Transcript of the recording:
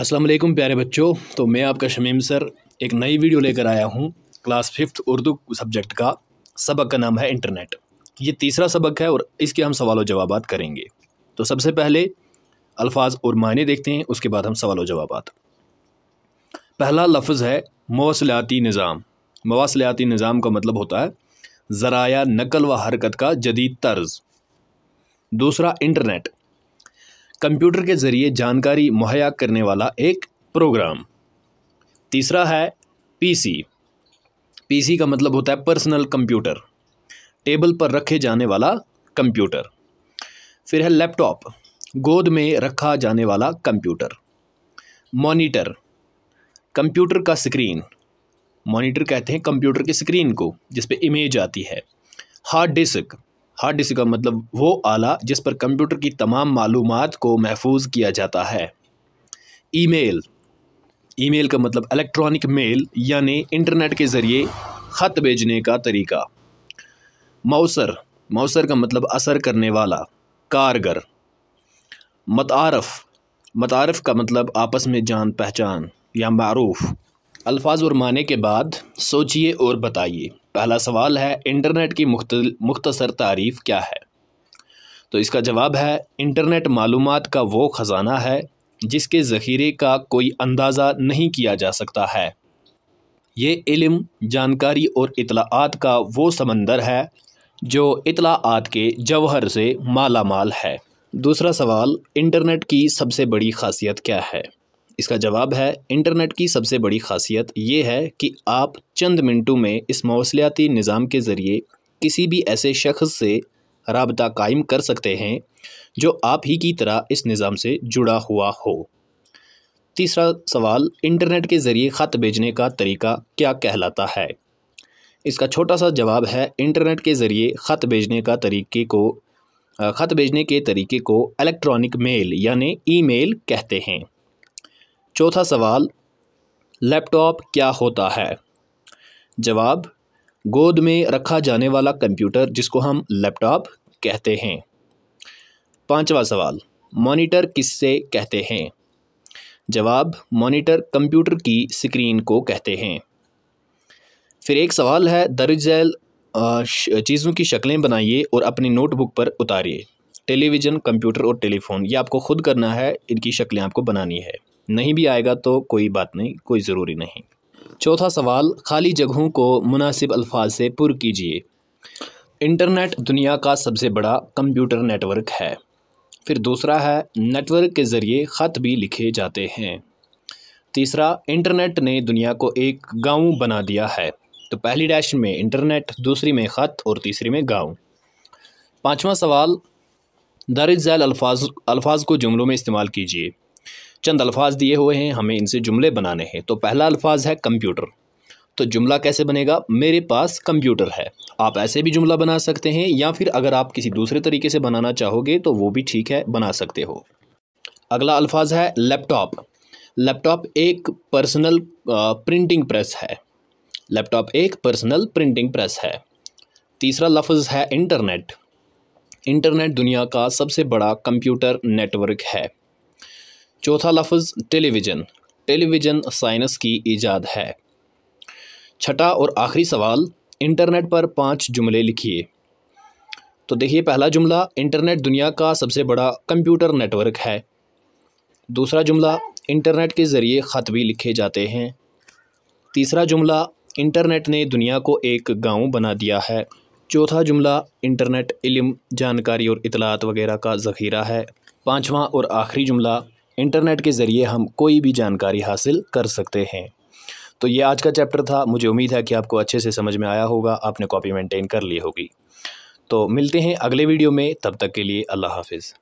असलम प्यारे बच्चों तो मैं आपका शमीम सर एक नई वीडियो लेकर आया हूँ क्लास फिफ्थ उर्दू सब्जेक्ट का सबक का नाम है इंटरनेट ये तीसरा सबक है और इसके हम सवाल जवाब करेंगे तो सबसे पहले अल्फाज और मायने देखते हैं उसके बाद हम सवाल जवाब पहला लफ्ज़ है मवासलियाती निज़ाम मवासलियाती निज़ाम का मतलब होता है ज़राया नकल व हरकत का जदीद तर्ज़ दूसरा इंटरनेट कंप्यूटर के ज़रिए जानकारी मुहैया करने वाला एक प्रोग्राम तीसरा है पीसी पीसी का मतलब होता है पर्सनल कंप्यूटर टेबल पर रखे जाने वाला कंप्यूटर फिर है लैपटॉप गोद में रखा जाने वाला कंप्यूटर मॉनिटर कंप्यूटर का स्क्रीन मॉनिटर कहते हैं कंप्यूटर की स्क्रीन को जिस पे इमेज आती है हार्ड डिस्क हार्ड डिस्क का मतलब वो आला जिस पर कंप्यूटर की तमाम मालूम को महफूज किया जाता है ईमेल ईमेल का मतलब इलेक्ट्रॉनिक मेल यानी इंटरनेट के ज़रिए ख़त भेजने का तरीका मौसर मौसर का मतलब असर करने वाला कारगर मतारफ़ मतारफ़ का मतलब आपस में जान पहचान या मरूफ़ अल्फाज और माने के बाद सोचिए और बताइए पहला सवाल है इंटरनेट की मुख्तसर तारीफ क्या है तो इसका जवाब है इंटरनेट मालूम का वो ख़जाना है जिसके ज़ख़ीरे का कोई अंदाज़ा नहीं किया जा सकता है ये इलम जानकारी और इतलाआत का वो समंदर है जो इतलाआत के जवहर से माला माल है दूसरा सवाल इंटरनेट की सबसे बड़ी खासियत क्या है इसका जवाब है इंटरनेट की सबसे बड़ी खासियत ये है कि आप चंद मिनटों में इस मौसलियाती निज़ाम के ज़रिए किसी भी ऐसे शख्स से रबता कायम कर सकते हैं जो आप ही की तरह इस निज़ाम से जुड़ा हुआ हो तीसरा सवाल इंटरनेट के ज़रिए ख़त भेजने का तरीका क्या कहलाता है इसका छोटा सा जवाब है इंटरनेट के ज़रिए ख़त भेजने का तरीके को ख़त भेजने के तरीके को इलेक्ट्रॉनिक मेल यानी ईमेल कहते हैं चौथा सवाल लैपटॉप क्या होता है जवाब गोद में रखा जाने वाला कंप्यूटर जिसको हम लैपटॉप कहते हैं पांचवा सवाल मॉनिटर किससे कहते हैं जवाब मॉनिटर कंप्यूटर की स्क्रीन को कहते हैं फिर एक सवाल है दर्ज झैल चीज़ों की शक्लें बनाइए और अपनी नोटबुक पर उतारिए टेलीविज़न कंप्यूटर और टेलीफोन ये आपको खुद करना है इनकी शक्लें आपको बनानी है नहीं भी आएगा तो कोई बात नहीं कोई ज़रूरी नहीं चौथा सवाल खाली जगहों को मुनासिब अल्फाज से पुर कीजिए इंटरनेट दुनिया का सबसे बड़ा कंप्यूटर नेटवर्क है फिर दूसरा है नेटवर्क के ज़रिए ख़त भी लिखे जाते हैं तीसरा इंटरनेट ने दुनिया को एक गांव बना दिया है तो पहली डैश में इंटरनेट दूसरी में ख़त और तीसरी में गांव पांचवा सवाल दर्ज झैल अल्फाज अल्फाज को जुमलों में इस्तेमाल कीजिए चंद अल्फाज दिए हुए हैं हमें इनसे जुमले बनाने हैं तो पहला अल्फाज है कंप्यूटर तो जुमला कैसे बनेगा मेरे पास कंप्यूटर है आप ऐसे भी जुमला बना सकते हैं या फिर अगर आप किसी दूसरे तरीके से बनाना चाहोगे तो वो भी ठीक है बना सकते हो अगला अल्फाज है लैपटॉप लैपटॉप एक पर्सनल प्रिंटिंग प्रेस है लैपटॉप एक पर्सनल प्रिंटिंग प्रेस है तीसरा लफ्ज़ है इंटरनेट इंटरनेट दुनिया का सबसे बड़ा कंप्यूटर नेटवर्क है चौथा लफ्ज़ टेलीविज़न टेलीविज़न साइंस की ईजाद है छठा और आखिरी सवाल इंटरनेट पर पांच जुमले लिखिए तो देखिए पहला जुमला इंटरनेट दुनिया का सबसे बड़ा कंप्यूटर नेटवर्क है दूसरा जुमला इंटरनेट के ज़रिए ख़त भी लिखे जाते हैं तीसरा जुमला इंटरनेट ने दुनिया को एक गांव बना दिया है चौथा जुमला इंटरनेट इल्म जानकारी और इतलात वगैरह का ज़ख़ीरा है पाँचवा और आखिरी जुमला इंटरनेट के ज़रिए हम कोई भी जानकारी हासिल कर सकते हैं तो ये आज का चैप्टर था मुझे उम्मीद है कि आपको अच्छे से समझ में आया होगा आपने कॉपी मेंटेन कर ली होगी तो मिलते हैं अगले वीडियो में तब तक के लिए अल्लाह हाफिज़